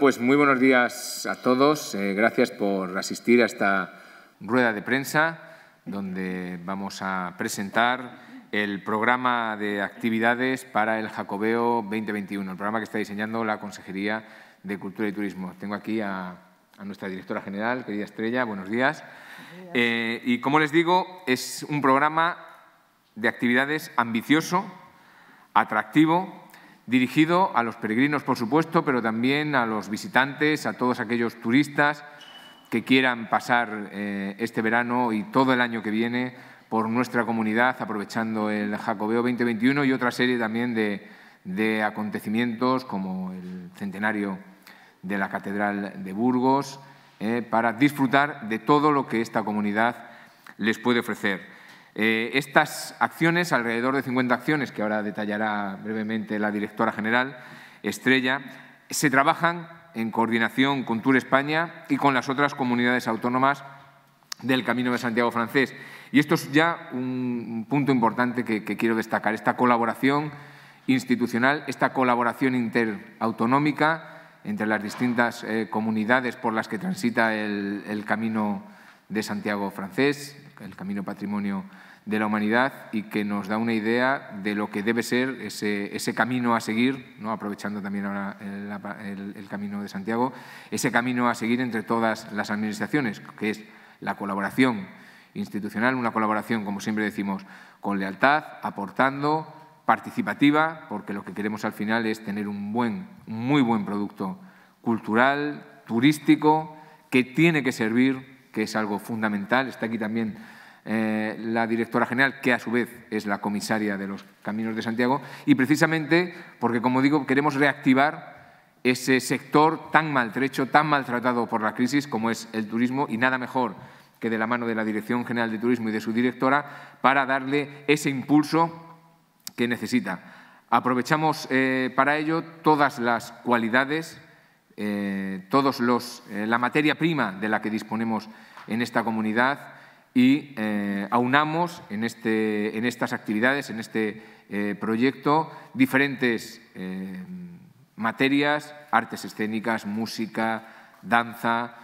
Pues muy buenos días a todos. Eh, gracias por asistir a esta rueda de prensa donde vamos a presentar el programa de actividades para el Jacobeo 2021, el programa que está diseñando la Consejería de Cultura y Turismo. Tengo aquí a, nuestra directora general, querida Estrella, buenos eh, días. y como les digo, es un programa de actividades ambicioso, atractivo dirigido a los peregrinos, por supuesto, pero también a los visitantes, a todos aquellos turistas que quieran pasar eh, este verano y todo el año que viene por nuestra comunidad, aprovechando el Jacobeo 2021 y otra serie también de, acontecimientos como el centenario de la Catedral de Burgos, eh, para disfrutar de todo lo que esta comunidad les puede ofrecer. Eh, estas acciones, alrededor de 50 acciones, que ahora detallará brevemente la directora general, Estrella, se trabajan en coordinación con Tour España y con las otras comunidades autónomas del Camino de Santiago francés. Y esto es ya un punto importante que, quiero destacar, esta colaboración institucional, esta colaboración interautonómica entre las distintas eh, comunidades por las que transita el Camino de Santiago francés, el camino patrimonio de la humanidad y que nos da una idea de lo que debe ser ese, camino a seguir, ¿no? aprovechando también ahora el, camino de Santiago, ese camino a seguir entre todas las administraciones, que es la colaboración institucional, una colaboración, como siempre decimos, con lealtad, aportando, participativa, porque lo que queremos al final es tener un buen, un muy buen producto cultural, turístico, que tiene que servir que es algo fundamental. Está aquí también eh, la directora general, que a su vez es la comisaria de los Caminos de Santiago, y precisamente porque, como digo, queremos reactivar ese sector tan maltrecho, tan maltratado por la crisis como es el turismo, y nada mejor que de la mano de la Dirección General de Turismo y de su directora, para darle ese impulso que necesita. Aprovechamos eh, para ello todas las cualidades eh, todos los, eh, la materia prima de la que disponemos en esta comunidad y eh, aunamos este, en, estas actividades, en este proyecto, diferentes materias, artes escénicas, música, danza,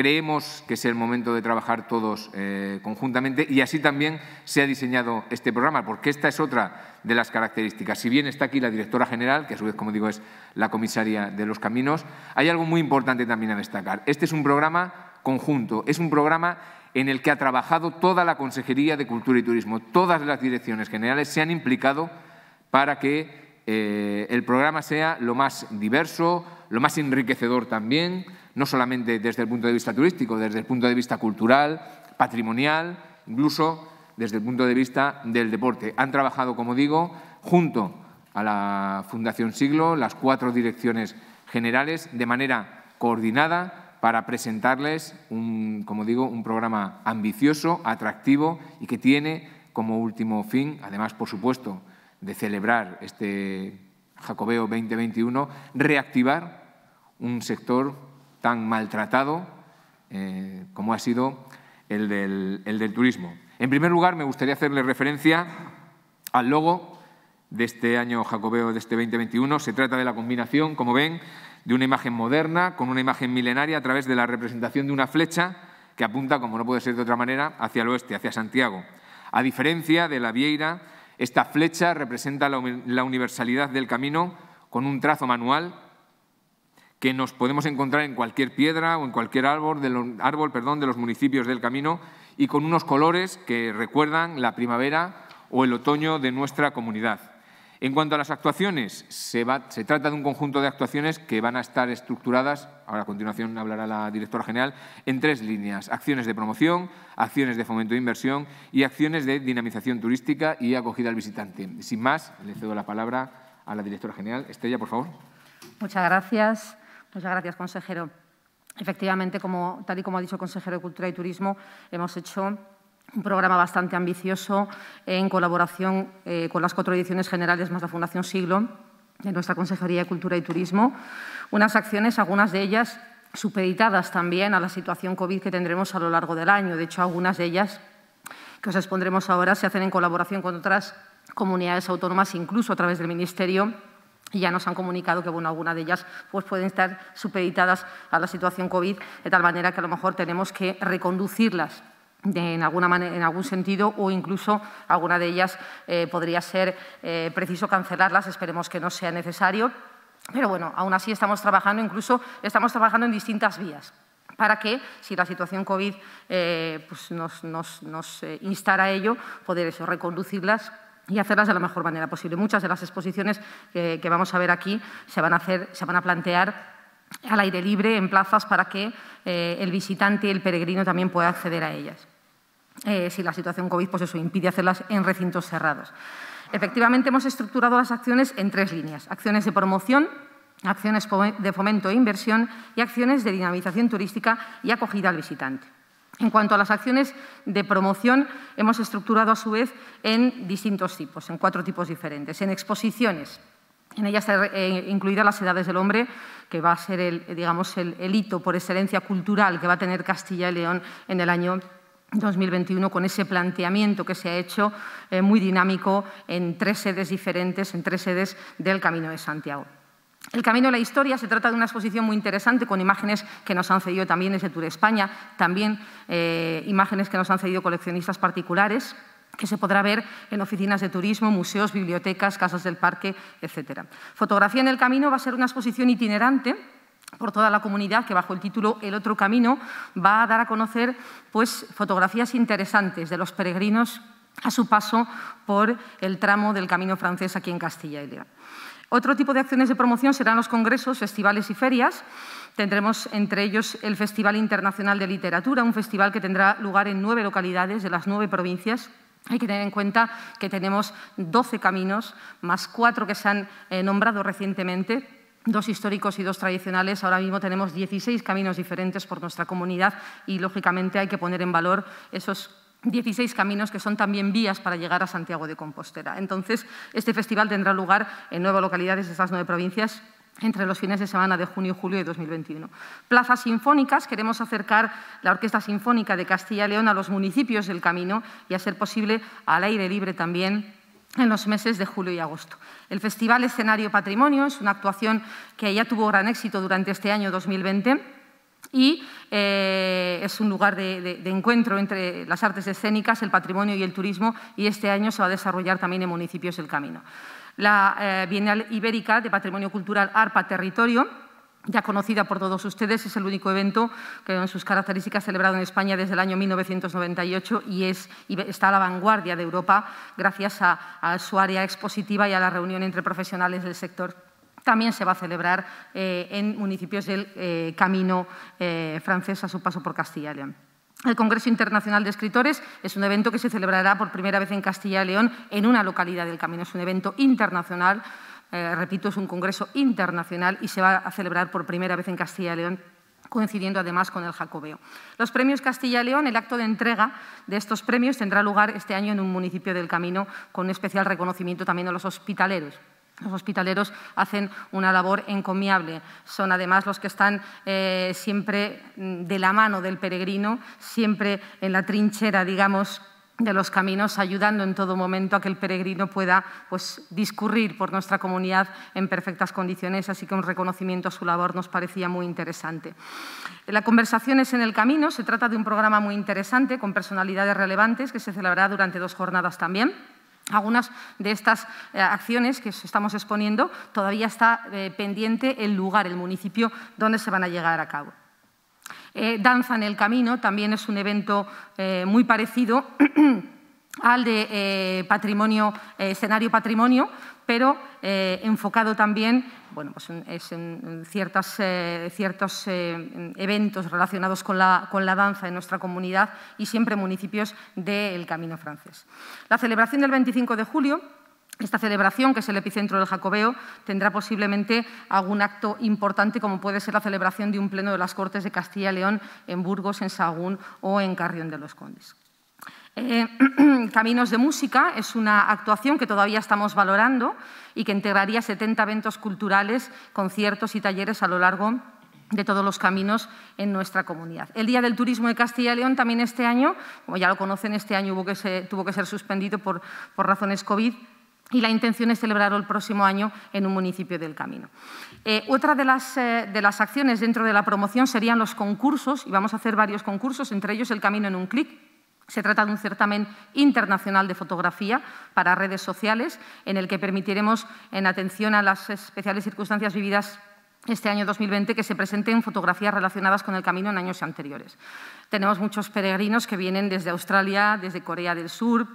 Creemos que es el momento de trabajar todos eh, conjuntamente y así también se ha diseñado este programa, porque esta es otra de las características. Si bien está aquí la directora general, que a su vez, como digo, es la comisaria de los caminos, hay algo muy importante también a destacar. Este es un programa conjunto, es un programa en el que ha trabajado toda la Consejería de Cultura y Turismo. Todas las direcciones generales se han implicado para que eh, el programa sea lo más diverso, lo más enriquecedor también, no solamente desde el punto de vista turístico, desde el punto de vista cultural, patrimonial, incluso desde el punto de vista del deporte. Han trabajado, como digo, junto a la Fundación Siglo, las cuatro direcciones generales, de manera coordinada para presentarles, un, como digo, un programa ambicioso, atractivo y que tiene como último fin, además, por supuesto, de celebrar este Jacobeo 2021, reactivar un sector tan maltratado eh, como ha sido el del, el del turismo. En primer lugar, me gustaría hacerle referencia al logo de este año jacobeo de este 2021. Se trata de la combinación, como ven, de una imagen moderna con una imagen milenaria a través de la representación de una flecha que apunta, como no puede ser de otra manera, hacia el oeste, hacia Santiago. A diferencia de la vieira esta flecha representa la universalidad del camino con un trazo manual que nos podemos encontrar en cualquier piedra o en cualquier árbol, de los, perdón, de los municipios del camino y con unos colores que recuerdan la primavera o el otoño de nuestra comunidad. En cuanto a las actuaciones, se, trata de un conjunto de actuaciones que van a estar estructuradas, ahora a continuación hablará la directora general, en tres líneas. Acciones de promoción, acciones de fomento de inversión y acciones de dinamización turística y acogida al visitante. Sin más, le cedo la palabra a la directora general. Estella, por favor. Muchas gracias. Muchas gracias, consejero. Efectivamente, como, tal y como ha dicho el consejero de Cultura y Turismo, hemos hecho un programa bastante ambicioso en colaboración eh, con las cuatro ediciones generales más la Fundación Siglo de nuestra Consejería de Cultura y Turismo. Unas acciones, algunas de ellas supeditadas también a la situación COVID que tendremos a lo largo del año. De hecho, algunas de ellas que os expondremos ahora se hacen en colaboración con otras comunidades autónomas, incluso a través del Ministerio, y ya nos han comunicado que bueno, algunas de ellas pues, pueden estar supeditadas a la situación COVID, de tal manera que a lo mejor tenemos que reconducirlas en, algún sentido o incluso alguna de ellas eh, podría ser eh, preciso cancelarlas, esperemos que no sea necesario. Pero bueno, aún así estamos trabajando, incluso estamos trabajando en distintas vías para que, si la situación COVID eh, pues nos, instara a ello, poder eso, reconducirlas y hacerlas de la mejor manera posible. Muchas de las exposiciones que, vamos a ver aquí se van a plantear al aire libre en plazas para que eh, el visitante y el peregrino también pueda acceder a ellas. Eh, si la situación COVID pues eso, impide hacerlas en recintos cerrados. Efectivamente, hemos estructurado las acciones en tres líneas. Acciones de promoción, acciones de fomento e inversión y acciones de dinamización turística y acogida al visitante. En cuanto a las acciones de promoción, hemos estructurado a su vez en distintos tipos, en cuatro tipos diferentes. En exposiciones, en ella está eh, incluida las edades del hombre, que va a ser el, digamos, el, hito por excelencia cultural que va a tener Castilla y León en el año 2021 con ese planteamiento que se ha hecho eh, muy dinámico en tres sedes diferentes, en tres sedes del Camino de Santiago. El Camino de la Historia se trata de una exposición muy interesante con imágenes que nos han cedido también desde Tour España, también eh, imágenes que nos han cedido coleccionistas particulares que se podrá ver en oficinas de turismo, museos, bibliotecas, casas del parque, etc. Fotografía en el camino va a ser una exposición itinerante por toda la comunidad que bajo el título El otro camino va a dar a conocer pues, fotografías interesantes de los peregrinos a su paso por el tramo del camino francés aquí en Castilla y León. Otro tipo de acciones de promoción serán los congresos, festivales y ferias. Tendremos entre ellos el Festival Internacional de Literatura, un festival que tendrá lugar en nueve localidades de las nueve provincias hay que tener en cuenta que tenemos 12 caminos, más cuatro que se han eh, nombrado recientemente, dos históricos y dos tradicionales. Ahora mismo tenemos 16 caminos diferentes por nuestra comunidad y, lógicamente, hay que poner en valor esos 16 caminos que son también vías para llegar a Santiago de Compostela. Entonces, este festival tendrá lugar en nueve localidades de estas nueve provincias entre los fines de semana de junio y julio de 2021. Plazas sinfónicas, queremos acercar la Orquesta Sinfónica de Castilla y León a los municipios del camino y, a ser posible, al aire libre también en los meses de julio y agosto. El Festival Escenario Patrimonio es una actuación que ya tuvo gran éxito durante este año 2020 y eh, es un lugar de, de, encuentro entre las artes escénicas, el patrimonio y el turismo y este año se va a desarrollar también en municipios del camino la eh, Bienal Ibérica de Patrimonio Cultural ARPA Territorio, ya conocida por todos ustedes, es el único evento que en sus características celebrado en España desde el año 1998 y, y está a la vanguardia de Europa gracias a, su área expositiva y a la reunión entre profesionales del sector también se va a celebrar eh, en municipios del eh, camino francés a su paso por Castilla y León. El Congreso Internacional de Escritores es un evento que se celebrará por primera vez en Castilla y León en una localidad del Camino. Es un evento internacional, eh, repito, es un congreso internacional y se va a celebrar por primera vez en Castilla y León coincidiendo además con el Jacobeo. Los premios Castilla y León, el acto de entrega de estos premios tendrá lugar este año en un municipio del Camino con un especial reconocimiento también a los hospitaleros, los hospitaleros hacen una labor encomiable, son además los que están eh, siempre mm, de la mano del peregrino, siempre en la trinchera, digamos, de los caminos, ayudando en todo momento a que el peregrino pueda pues, discurrir por nuestra comunidad en perfectas condiciones, así que un reconocimiento a su labor nos parecía muy interesante. La conversación es en el camino, se trata de un programa muy interesante con personalidades relevantes que se celebrará durante dos jornadas también. Algunas de estas eh, acciones que estamos exponiendo todavía está eh, pendiente el lugar, el municipio donde se van a llegar a cabo. Eh, Danza en el Camino también es un evento muy parecido al de eh, eh, escenario patrimonio, pero eh, enfocado también pues en, ciertos eventos relacionados con la, danza en nuestra comunidad y siempre municipios del Camino Francés. La celebración del 25 de julio esta celebración, que es el epicentro del Jacobeo, tendrá posiblemente algún acto importante, como puede ser la celebración de un pleno de las Cortes de Castilla y León en Burgos, en Sahagún o en Carrión de los Condes. Eh, caminos de Música es una actuación que todavía estamos valorando y que integraría 70 eventos culturales, conciertos y talleres a lo largo de todos los caminos en nuestra comunidad. El Día del Turismo de Castilla y León también este año, como ya lo conocen, este año tuvo que ser suspendido por, razones COVID, y la intención es celebrarlo el próximo año en un municipio del camino. Eh, otra de las, eh, de las acciones dentro de la promoción serían los concursos, y vamos a hacer varios concursos, entre ellos el camino en un clic, se trata de un certamen internacional de fotografía para redes sociales en el que permitiremos, en atención a las especiales circunstancias vividas este año 2020 que se presenten fotografías relacionadas con el camino en años anteriores. Tenemos muchos peregrinos que vienen desde Australia, desde Corea del Sur,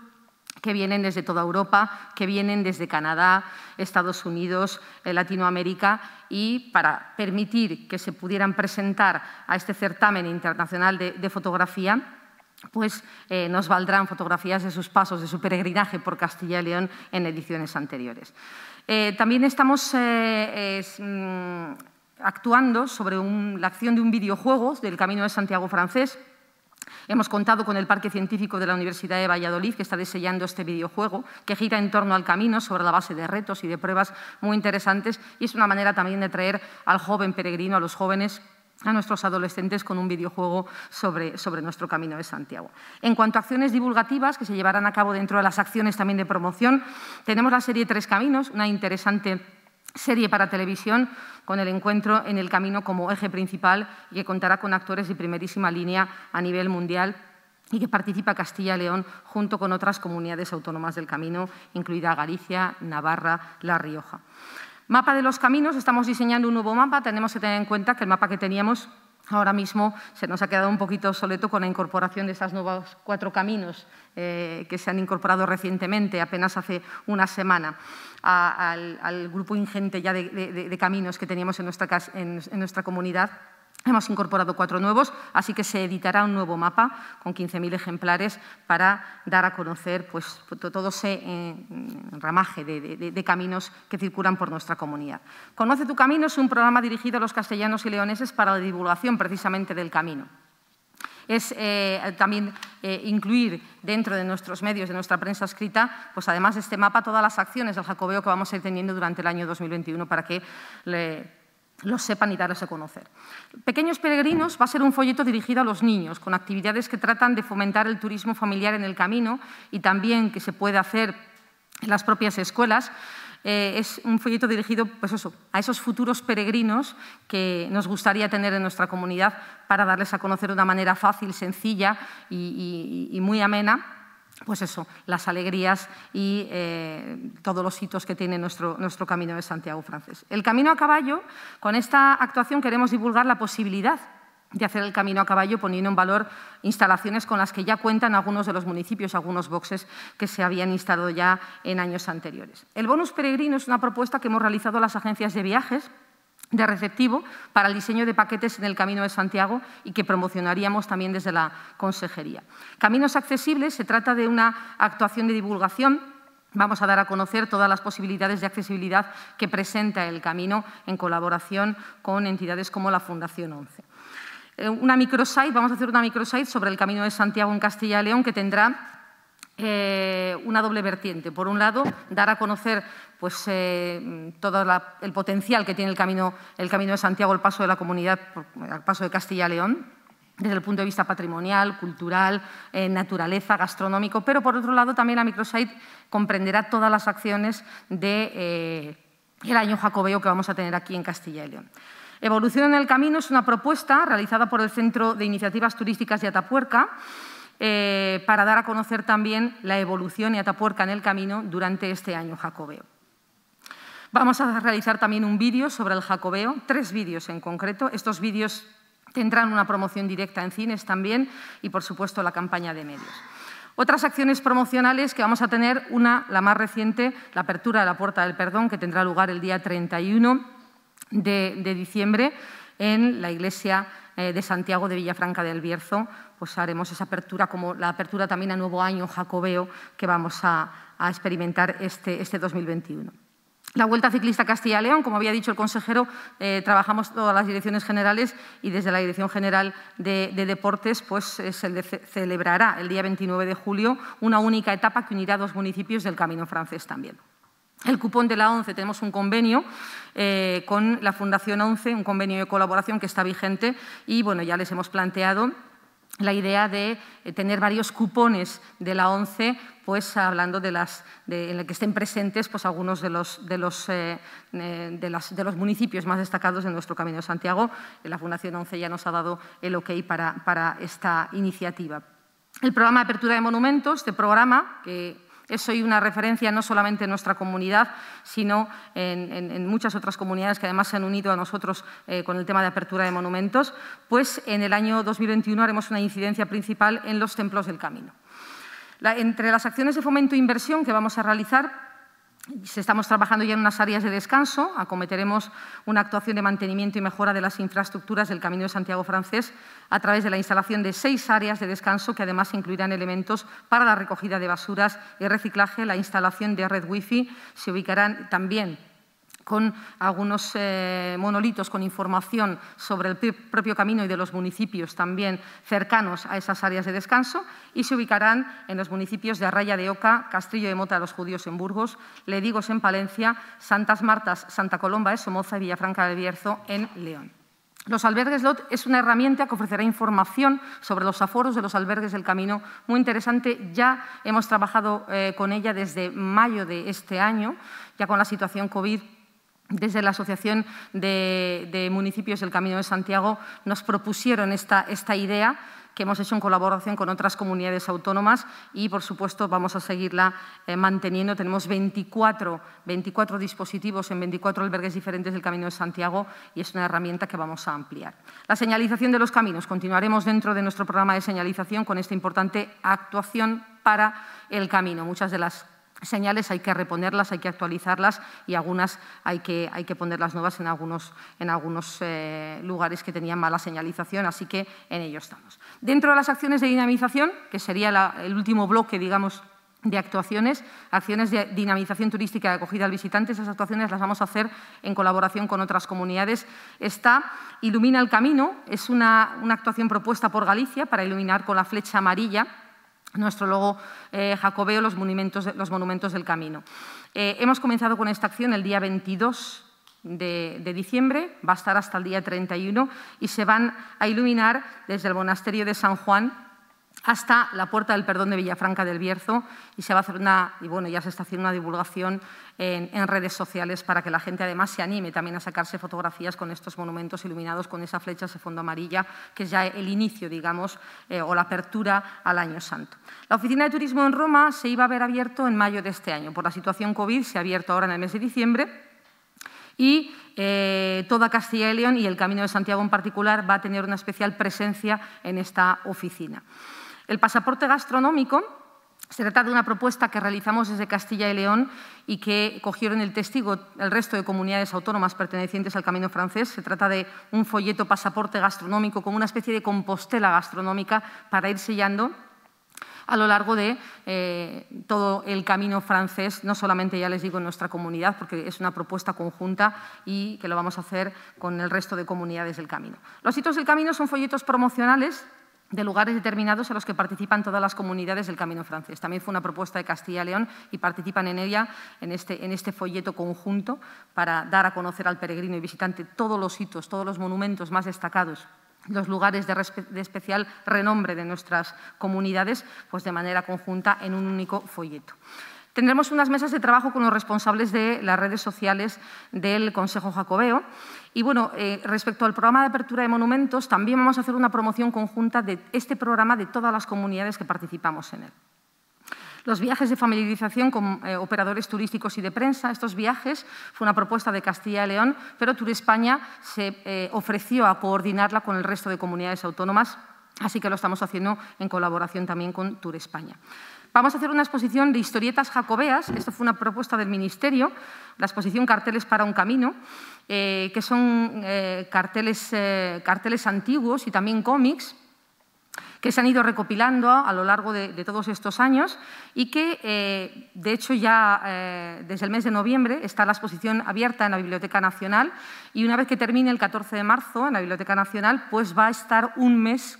que vienen desde toda Europa, que vienen desde Canadá, Estados Unidos, eh, Latinoamérica y para permitir que se pudieran presentar a este certamen internacional de, de fotografía pues eh, nos valdrán fotografías de sus pasos, de su peregrinaje por Castilla y León en ediciones anteriores. Eh, también estamos eh, mm, actuando sobre la acción de un videojuego del Camino de Santiago francés, Hemos contado con el Parque Científico de la Universidad de Valladolid, que está diseñando este videojuego, que gira en torno al camino sobre la base de retos y de pruebas muy interesantes, y es una manera también de traer al joven peregrino, a los jóvenes, a nuestros adolescentes con un videojuego sobre, nuestro Camino de Santiago. En cuanto a acciones divulgativas que se llevarán a cabo dentro de las acciones también de promoción, tenemos la serie Tres Caminos, una interesante serie para televisión con el encuentro en el camino como eje principal y que contará con actores de primerísima línea a nivel mundial y que participa Castilla y León junto con otras comunidades autónomas del camino, incluida Galicia, Navarra, La Rioja. Mapa de los caminos, estamos diseñando un nuevo mapa, tenemos que tener en cuenta que el mapa que teníamos ahora mismo se nos ha quedado un poquito obsoleto con la incorporación de estos nuevos cuatro caminos eh, que se han incorporado recientemente, apenas hace una semana, al, grupo ingente ya de, caminos que teníamos en nuestra, comunidad. Hemos incorporado cuatro nuevos, así que se editará un nuevo mapa con 15.000 ejemplares para dar a conocer pues, todo ese eh, ramaje de, caminos que circulan por nuestra comunidad. Conoce tu camino es un programa dirigido a los castellanos y leoneses para la divulgación precisamente del camino. Es eh, también eh, incluir dentro de nuestros medios, de nuestra prensa escrita, pues además de este mapa, todas las acciones del jacobeo que vamos a ir teniendo durante el año 2021 para que los sepan y darles a conocer. Pequeños Peregrinos va a ser un folleto dirigido a los niños, con actividades que tratan de fomentar el turismo familiar en el camino y también que se puede hacer las propias escuelas. Eh, es un folleto dirigido pues eso, a esos futuros peregrinos que nos gustaría tener en nuestra comunidad para darles a conocer de una manera fácil, sencilla y, muy amena pues eso, las alegrías y eh, todos los hitos que tiene nuestro, nuestro Camino de Santiago francés. El Camino a Caballo, con esta actuación queremos divulgar la posibilidad de hacer el camino a caballo poniendo en valor instalaciones con las que ya cuentan algunos de los municipios, algunos boxes que se habían instalado ya en años anteriores. El bonus peregrino es una propuesta que hemos realizado las agencias de viajes de receptivo para el diseño de paquetes en el Camino de Santiago y que promocionaríamos también desde la Consejería. Caminos accesibles se trata de una actuación de divulgación Vamos a dar a conocer todas las posibilidades de accesibilidad que presenta el camino en colaboración con entidades como la Fundación 11. Eh, una microsite, vamos a hacer una microsite sobre el Camino de Santiago en Castilla y León que tendrá eh, una doble vertiente. Por un lado, dar a conocer pues, eh, todo el potencial que tiene el camino, el camino de Santiago, el paso de la comunidad, el paso de Castilla y León, desde el punto de vista patrimonial, cultural, naturaleza, gastronómico, pero por otro lado también la microsite comprenderá todas las acciones del año jacobeo que vamos a tener aquí en Castilla y León. Evolución en el Camino es una propuesta realizada por el Centro de Iniciativas Turísticas de Atapuerca eh, para dar a conocer también la evolución de Atapuerca en el Camino durante este año jacobeo. Vamos a realizar también un vídeo sobre el jacobeo, tres vídeos en concreto. Estos vídeos tendrán una promoción directa en cines también y, por supuesto, la campaña de medios. Otras acciones promocionales que vamos a tener, una, la más reciente, la apertura de la Puerta del Perdón, que tendrá lugar el día 31 de, diciembre en la iglesia eh, de Santiago de Villafranca del Bierzo, pues haremos esa apertura, como la apertura también a nuevo año jacobeo que vamos a, experimentar este, este 2021. La Vuelta Ciclista Castilla León, como había dicho el consejero, eh, trabajamos todas las direcciones generales y desde la Dirección General de, Deportes pues, eh, se celebrará el día 29 de julio una única etapa que unirá dos municipios del Camino Francés también el cupón de la ONCE, tenemos un convenio eh, con la Fundación ONCE, un convenio de colaboración que está vigente y bueno, ya les hemos planteado la idea de eh, tener varios cupones de la ONCE, pues hablando de las en que estén presentes pues, algunos de los, de, los, eh, de, los municipios más destacados de nuestro Camino de Santiago. La Fundación ONCE ya nos ha dado el ok para, para esta iniciativa. El programa de apertura de monumentos, este programa que es hoy una referencia no solamente en nuestra comunidad, sino en, muchas otras comunidades que además se han unido a nosotros eh, con el tema de apertura de monumentos, pues en el año 2021 haremos una incidencia principal en los templos del camino. entre las acciones de fomento e inversión que vamos a realizar, Estamos trabajando ya en unas áreas de descanso. Acometeremos una actuación de mantenimiento y mejora de las infraestructuras del Camino de Santiago francés a través de la instalación de seis áreas de descanso que además incluirán elementos para la recogida de basuras y reciclaje. La instalación de red wifi se ubicarán también con algunos eh, monolitos con información sobre el propio camino y de los municipios también cercanos a esas áreas de descanso y se ubicarán en los municipios de Arraya de Oca, Castillo de Mota de los Judíos en Burgos, Ledigos en Palencia, Santas Martas, Santa Colomba de Somoza y Villafranca de Bierzo en León. Los albergues LOT es una herramienta que ofrecerá información sobre los aforos de los albergues del camino, muy interesante. Ya hemos trabajado eh, con ella desde mayo de este año, ya con la situación COVID desde la Asociación de, Municipios del Camino de Santiago nos propusieron esta, idea que hemos hecho en colaboración con otras comunidades autónomas y, por supuesto, vamos a seguirla eh, manteniendo. Tenemos 24, 24 dispositivos en 24 albergues diferentes del Camino de Santiago y es una herramienta que vamos a ampliar. La señalización de los caminos. Continuaremos dentro de nuestro programa de señalización con esta importante actuación para el camino. Muchas de las señales hay que reponerlas, hay que actualizarlas y algunas hay que, ponerlas nuevas en algunos, en algunos eh, lugares que tenían mala señalización, así que en ello estamos. Dentro de las acciones de dinamización, que sería el último bloque, digamos, de actuaciones, acciones de dinamización turística de acogida al visitante. Esas actuaciones las vamos a hacer en colaboración con otras comunidades. Está Ilumina el Camino, es una actuación propuesta por Galicia para iluminar con la flecha amarilla nuestro logo eh, jacobeo, los monumentos, del camino. Eh, hemos comenzado con esta acción el día 22 de, diciembre, va a estar hasta el día 31 y se van a iluminar desde el monasterio de San Juan hasta la puerta del perdón de Villafranca del Bierzo y se va a hacer una, ya se está haciendo una divulgación en, redes sociales para que la gente además se anime también a sacarse fotografías con estos monumentos iluminados con esa flecha, ese fondo amarilla, que es ya el inicio, digamos, eh, o la apertura al Año Santo. La Oficina de Turismo en Roma se iba a ver abierto en mayo de este año. Por la situación COVID se ha abierto ahora en el mes de diciembre y eh, toda Castilla y León y el Camino de Santiago en particular va a tener una especial presencia en esta oficina. El pasaporte gastronómico se trata de una propuesta que realizamos desde Castilla y León y que cogieron el testigo el resto de comunidades autónomas pertenecientes al Camino Francés. Se trata de un folleto pasaporte gastronómico como una especie de compostela gastronómica para ir sellando a lo largo de eh, todo el camino francés, no solamente, ya les digo, en nuestra comunidad, porque es una propuesta conjunta y que lo vamos a hacer con el resto de comunidades del camino. Los hitos del camino son folletos promocionales de lugares determinados a los que participan todas las comunidades del Camino Francés. También fue una propuesta de Castilla y León y participan en ella, en este, en este folleto conjunto, para dar a conocer al peregrino y visitante todos los hitos, todos los monumentos más destacados los lugares de, especial renombre de nuestras comunidades, pues de manera conjunta en un único folleto. Tendremos unas mesas de trabajo con los responsables de las redes sociales del Consejo Jacobeo y bueno, eh, respecto al programa de apertura de monumentos, también vamos a hacer una promoción conjunta de este programa de todas las comunidades que participamos en él. Los viajes de familiarización con eh, operadores turísticos y de prensa, estos viajes fue una propuesta de Castilla y León, pero Tour España se eh, ofreció a coordinarla con el resto de comunidades autónomas, así que lo estamos haciendo en colaboración también con Tour España. Vamos a hacer una exposición de historietas jacobeas, esto fue una propuesta del Ministerio, la exposición Carteles para un Camino, eh, que son eh, eh, carteles, antiguos y también cómics que se han ido recopilando a lo largo de, todos estos años y que, de hecho, ya desde el mes de noviembre está la exposición abierta en la Biblioteca Nacional y una vez que termine el 14 de marzo en la Biblioteca Nacional, pues va a estar un mes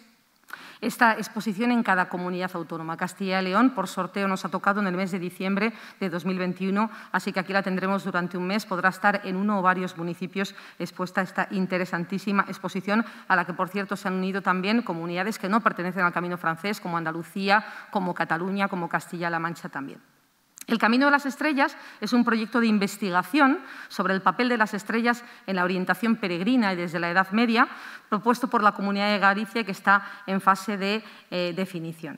esta exposición en cada comunidad autónoma. Castilla y León, por sorteo, nos ha tocado en el mes de diciembre de 2021, así que aquí la tendremos durante un mes. Podrá estar en uno o varios municipios expuesta esta interesantísima exposición, a la que, por cierto, se han unido también comunidades que no pertenecen al Camino Francés, como Andalucía, como Cataluña, como Castilla-La Mancha también. El Camino de las Estrellas es un proyecto de investigación sobre el papel de las estrellas en la orientación peregrina y desde la Edad Media, propuesto por la Comunidad de Galicia que está en fase de eh, definición.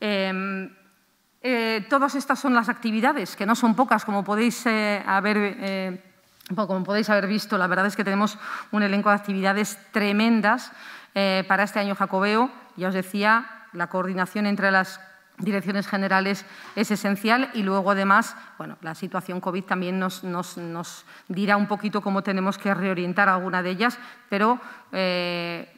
Em, eh, todas estas son las actividades, que no son pocas, como podéis eh, haber... como podéis haber visto, la verdad es que tenemos un elenco de actividades tremendas para este año jacobeo. Ya os decía, la coordinación entre las direcciones generales es esencial y luego además, bueno, la situación COVID también nos, dirá un poquito cómo tenemos que reorientar alguna de ellas, pero eh,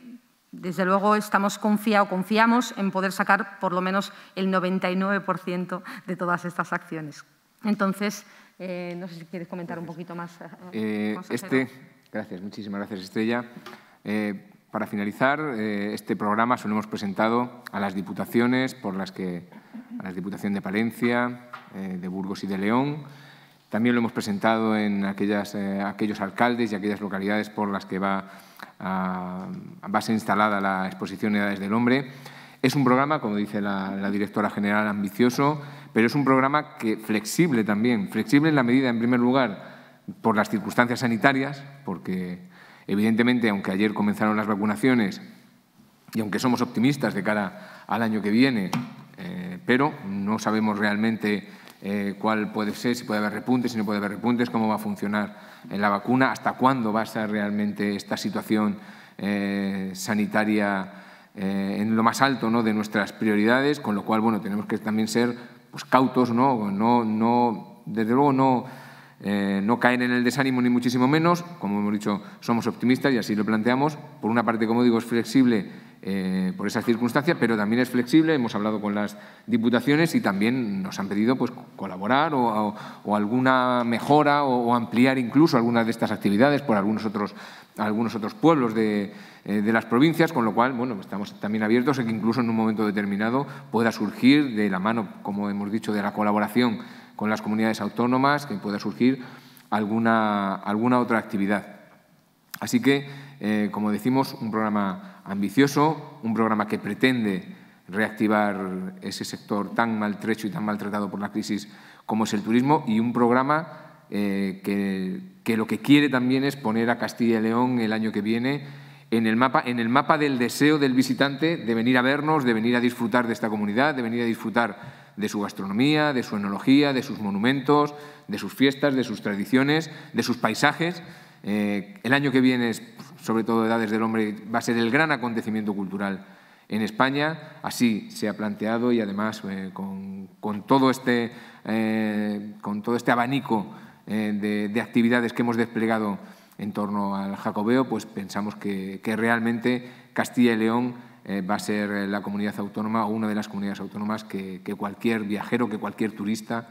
desde luego estamos confiados, confiamos en poder sacar por lo menos el 99% de todas estas acciones. Entonces, eh, no sé si quieres comentar un poquito más. Eh, este, gracias, muchísimas gracias Estrella. Para finalizar eh, este programa se lo hemos presentado a las diputaciones, por las que, a las Diputación de Palencia, eh, de Burgos y de León. También lo hemos presentado en aquellas, eh, aquellos alcaldes y aquellas localidades por las que va a, va ser instalada la exposición Edades del Hombre. Es un programa, como dice la, directora general, ambicioso, pero es un programa que flexible también, flexible en la medida, en primer lugar, por las circunstancias sanitarias, porque Evidentemente, aunque ayer comenzaron las vacunaciones y aunque somos optimistas de cara al año que viene, eh, pero no sabemos realmente eh, cuál puede ser, si puede haber repuntes, si no puede haber repuntes, cómo va a funcionar eh, la vacuna, hasta cuándo va a ser realmente esta situación sanitaria en lo más alto de nuestras prioridades, con lo cual bueno, tenemos que también ser pues, cautos, No, no, desde luego no eh, no caen en el desánimo ni muchísimo menos, como hemos dicho, somos optimistas y así lo planteamos. Por una parte, como digo, es flexible eh, por esas circunstancias, pero también es flexible. Hemos hablado con las diputaciones y también nos han pedido pues, colaborar o, alguna mejora o, ampliar incluso algunas de estas actividades por algunos otros, algunos otros pueblos de, eh, de, las provincias, con lo cual bueno, estamos también abiertos a que incluso en un momento determinado pueda surgir de la mano, como hemos dicho, de la colaboración con las comunidades autónomas, que pueda surgir alguna, alguna otra actividad. Así que, eh, como decimos, un programa ambicioso, un programa que pretende reactivar ese sector tan maltrecho y tan maltratado por la crisis como es el turismo y un programa eh, que, que, lo que quiere también es poner a Castilla y León el año que viene en el, mapa, en el mapa del deseo del visitante de venir a vernos, de venir a disfrutar de esta comunidad, de venir a disfrutar de su gastronomía, de su enología, de sus monumentos, de sus fiestas, de sus tradiciones, de sus paisajes. Eh, el año que viene, sobre todo Edades del Hombre, va a ser el gran acontecimiento cultural en España. Así se ha planteado y además eh, con, todo este, eh, con, todo este, abanico de, actividades que hemos desplegado en torno al jacobeo, pues pensamos que, que realmente Castilla y León eh, va a ser eh, la comunidad autónoma o una de las comunidades autónomas que, cualquier viajero, que cualquier turista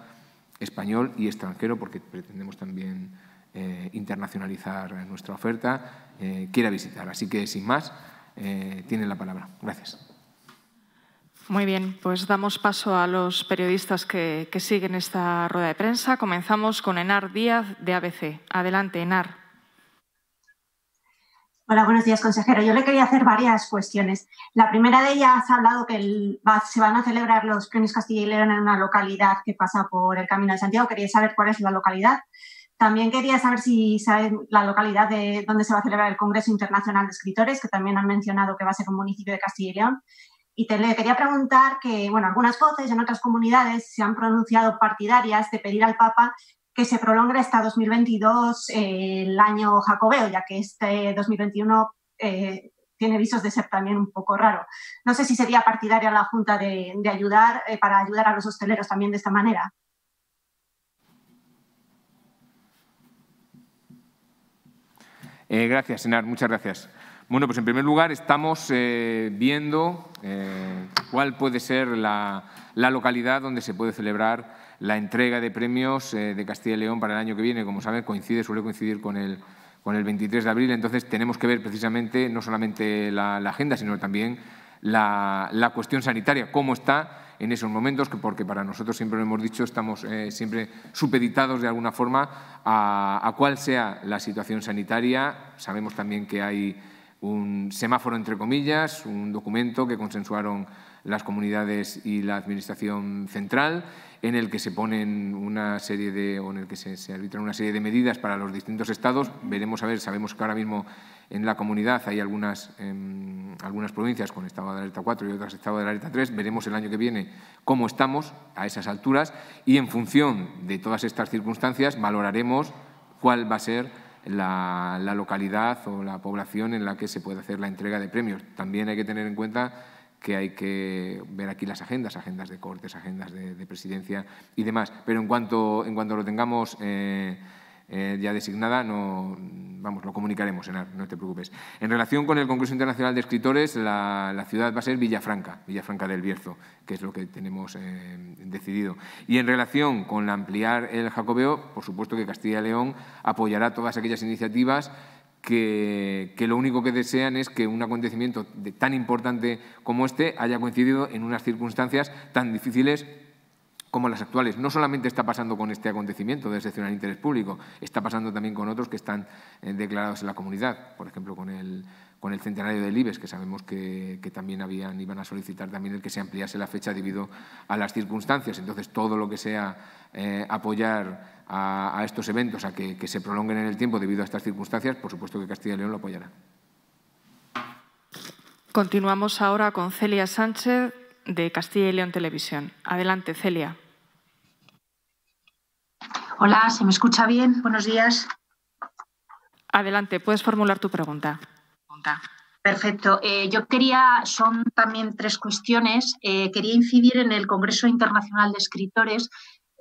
español y extranjero, porque pretendemos también eh, internacionalizar nuestra oferta, quiera visitar. Así que, sin más, tiene la palabra. Gracias. Muy bien, pues damos paso a los periodistas que, que siguen esta rueda de prensa. Comenzamos con Enar Díaz, de ABC. Adelante, Enar. Hola, buenos días, consejero. Yo le quería hacer varias cuestiones. La primera de ellas, ha hablado que se van a celebrar los premios Castilla y León en una localidad que pasa por el Camino de Santiago. Quería saber cuál es la localidad. También quería saber si sabe la localidad de donde se va a celebrar el Congreso Internacional de Escritores, que también han mencionado que va a ser un municipio de Castilla y León. Y te le quería preguntar que, bueno, algunas voces en otras comunidades se han pronunciado partidarias de pedir al Papa que se prolongue hasta 2022 el año jacobeo, ya que este 2021 eh, tiene visos de ser también un poco raro. No sé si sería partidaria la Junta de, ayudar eh, para ayudar a los hosteleros también de esta manera. Eh, gracias, Senar, muchas gracias. Bueno, pues en primer lugar estamos viendo cuál puede ser la, localidad donde se puede celebrar la entrega de premios eh, de Castilla y León para el año que viene, como saben, coincide, suele coincidir con el, con el 23 de abril, entonces tenemos que ver precisamente no solamente la, agenda, sino también la, cuestión sanitaria, cómo está en esos momentos, porque para nosotros siempre lo hemos dicho, estamos eh, siempre supeditados de alguna forma a, a cuál sea la situación sanitaria. Sabemos también que hay un semáforo entre comillas, un documento que consensuaron las comunidades y la administración central, en el que se ponen una serie de, o en el que se, arbitran una serie de medidas para los distintos estados. Veremos a ver, sabemos que ahora mismo en la comunidad hay algunas, em, algunas provincias con estado de alerta 4 y otras estado de alerta 3. Veremos el año que viene cómo estamos a esas alturas y en función de todas estas circunstancias valoraremos cuál va a ser la, localidad o la población en la que se puede hacer la entrega de premios. También hay que tener en cuenta que hay que ver aquí las agendas, agendas de cortes, agendas de, presidencia y demás. Pero en cuanto, en cuanto lo tengamos... Eh, eh, ya designada, no, vamos, lo comunicaremos, no te preocupes. En relación con el Congreso Internacional de Escritores, la, ciudad va a ser Villafranca, Villafranca del Bierzo, que es lo que tenemos eh, decidido. Y en relación con ampliar el jacobeo, por supuesto que Castilla y León apoyará todas aquellas iniciativas que, lo único que desean es que un acontecimiento de, tan importante como este haya coincidido en unas circunstancias tan difíciles como las actuales. No solamente está pasando con este acontecimiento de excepcional interés público, está pasando también con otros que están eh, declarados en la comunidad, por ejemplo, con el, con el centenario de IBEX, que sabemos que, también habían, iban a solicitar también el que se ampliase la fecha debido a las circunstancias. Entonces, todo lo que sea eh, apoyar a, estos eventos, a que, que se prolonguen en el tiempo debido a estas circunstancias, por supuesto que Castilla y León lo apoyará. Continuamos ahora con Celia Sánchez, de Castilla y León Televisión. Adelante, Celia. Hola, ¿se me escucha bien? Buenos días. Adelante, puedes formular tu pregunta. Perfecto. Eh, yo quería, son también tres cuestiones. Eh, quería incidir en el Congreso Internacional de Escritores,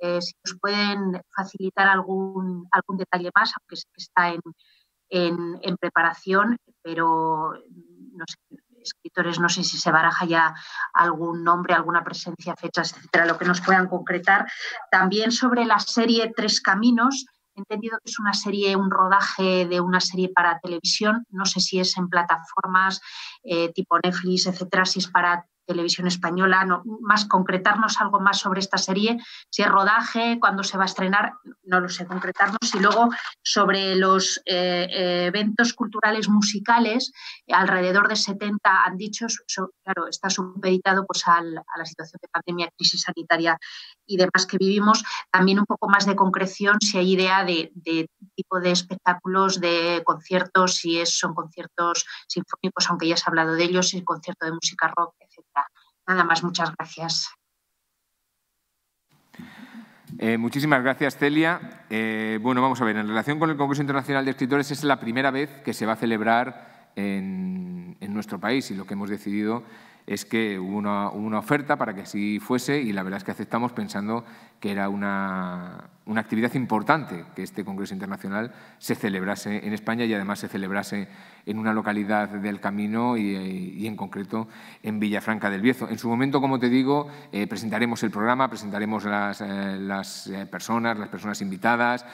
eh, si nos pueden facilitar algún, algún detalle más, aunque está en preparación, pero no sé escritores, no sé si se baraja ya algún nombre, alguna presencia, fechas, etcétera, lo que nos puedan concretar. También sobre la serie Tres Caminos, he entendido que es una serie, un rodaje de una serie para televisión, no sé si es en plataformas eh, tipo Netflix, etcétera, si es para Televisión Española, no, más concretarnos algo más sobre esta serie, si es rodaje, cuándo se va a estrenar, no lo sé, concretarnos. Y luego sobre los eh, eventos culturales musicales, alrededor de 70 han dicho, claro, está supeditado pues, a la situación de pandemia, crisis sanitaria y demás que vivimos. También un poco más de concreción, si hay idea de, tipo de espectáculos, de conciertos, si es, son conciertos sinfónicos, aunque ya se ha hablado de ellos, si el concierto de música rock Nada más, muchas gracias. Eh, muchísimas gracias, Celia. Eh, bueno, vamos a ver, en relación con el Congreso Internacional de Escritores, es la primera vez que se va a celebrar en, nuestro país y lo que hemos decidido es que hubo una, una, oferta para que así fuese y la verdad es que aceptamos pensando que era una, una actividad importante que este Congreso Internacional se celebrase en España y además se celebrase en una localidad del Camino y, en concreto en Villafranca del Biezo. En su momento, como te digo, eh, presentaremos el programa, presentaremos las, eh, eh, personas, las personas invitadas,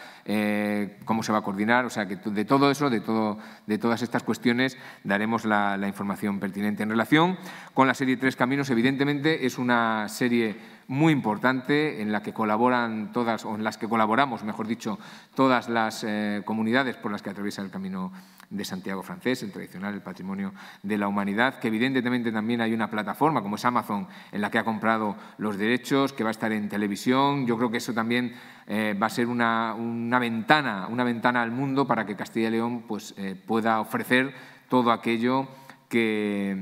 cómo se va a coordinar, o sea que de todo eso, de, todo, de todas estas cuestiones, daremos la, la información pertinente. En relación con la serie Tres Caminos, evidentemente es una serie muy importante en la que colaboran todas, o en las que colaboramos, mejor dicho, todas las eh, comunidades por las que atraviesa el camino de Santiago francés, el tradicional, el patrimonio de la humanidad, que evidentemente también hay una plataforma como es Amazon en la que ha comprado los derechos, que va a estar en televisión. Yo creo que eso también eh, va a ser una, ventana, una ventana al mundo para que Castilla y León pues, eh, pueda ofrecer todo aquello que,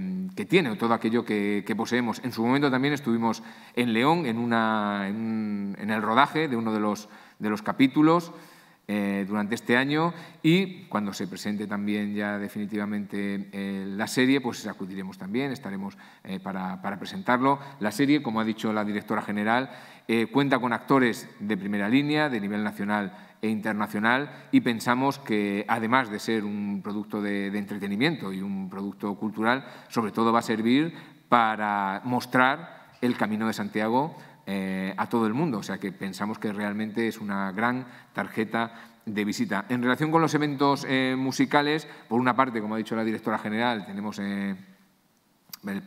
tiene todo aquello que, poseemos. En su momento también estuvimos en León, en, el rodaje de uno de los, de los capítulos. Eh, durante este año y cuando se presente también ya definitivamente eh, la serie, pues acudiremos también, estaremos eh, para, presentarlo. La serie, como ha dicho la directora general, cuenta con actores de primera línea, de nivel nacional e internacional y pensamos que, además de ser un producto de entretenimiento y un producto cultural, sobre todo va a servir para mostrar el Camino de Santiago eh, a todo el mundo. O sea que pensamos que realmente es una gran tarjeta de visita. En relación con los eventos eh, musicales, por una parte, como ha dicho la directora general, tenemos eh,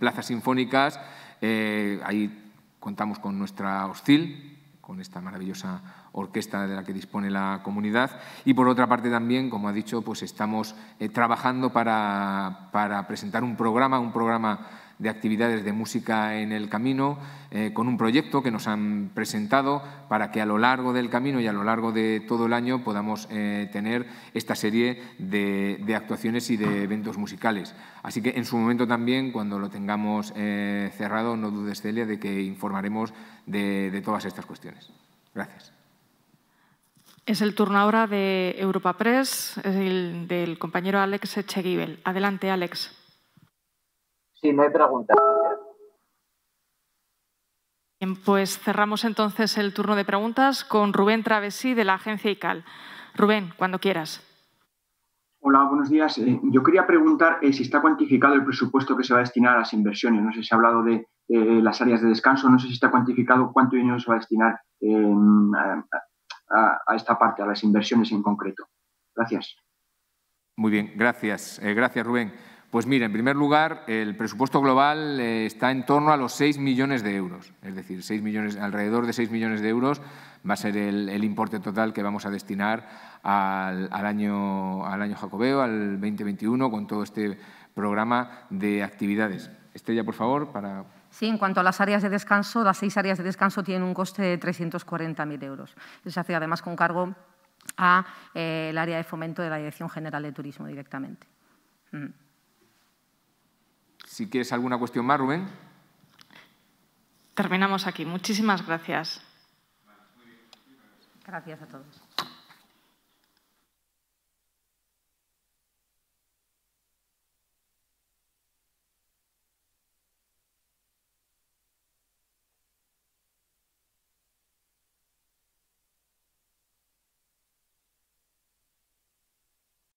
plazas sinfónicas, ahí contamos con nuestra hostil, con esta maravillosa orquesta de la que dispone la comunidad. Y por otra parte también, como ha dicho, pues estamos trabajando para, para presentar un programa, un programa de actividades de música en el camino, eh, con un proyecto que nos han presentado para que a lo largo del camino y a lo largo de todo el año podamos eh, tener esta serie de, actuaciones y de eventos musicales. Así que en su momento también, cuando lo tengamos eh, cerrado, no dudes, Celia, de que informaremos de, todas estas cuestiones. Gracias. Es el turno ahora de Europa Press, del compañero Alex Echeguibel. Adelante, Alex. Sí, no hay preguntas. Bien, pues cerramos entonces el turno de preguntas con Rubén Travesí de la agencia ICAL. Rubén, cuando quieras. Hola, buenos días. Eh, yo quería preguntar eh, si está cuantificado el presupuesto que se va a destinar a las inversiones. No sé si se ha hablado de eh, las áreas de descanso, no sé si está cuantificado cuánto dinero se va a destinar em, a, esta parte, a las inversiones en concreto. Gracias. Muy bien, gracias. gracias, Rubén. Pues mira, en primer lugar, el presupuesto global eh, está en torno a los 6 millones de euros, es decir, millones, alrededor de 6 millones de euros va a ser el, importe total que vamos a destinar al, año, al año jacobeo, al 2021, con todo este programa de actividades. Estrella, por favor, para Sí, en cuanto a las áreas de descanso, las seis áreas de descanso tienen un coste de 340.000 euros. Se hace además con cargo al eh, área de fomento de la Dirección General de Turismo directamente. Si quieres alguna cuestión más, Rubén. Terminamos aquí. Muchísimas gracias. Gracias a todos.